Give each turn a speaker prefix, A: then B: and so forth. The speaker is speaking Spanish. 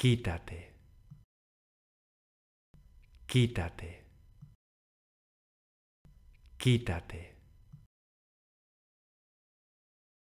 A: quítate, quítate, quítate.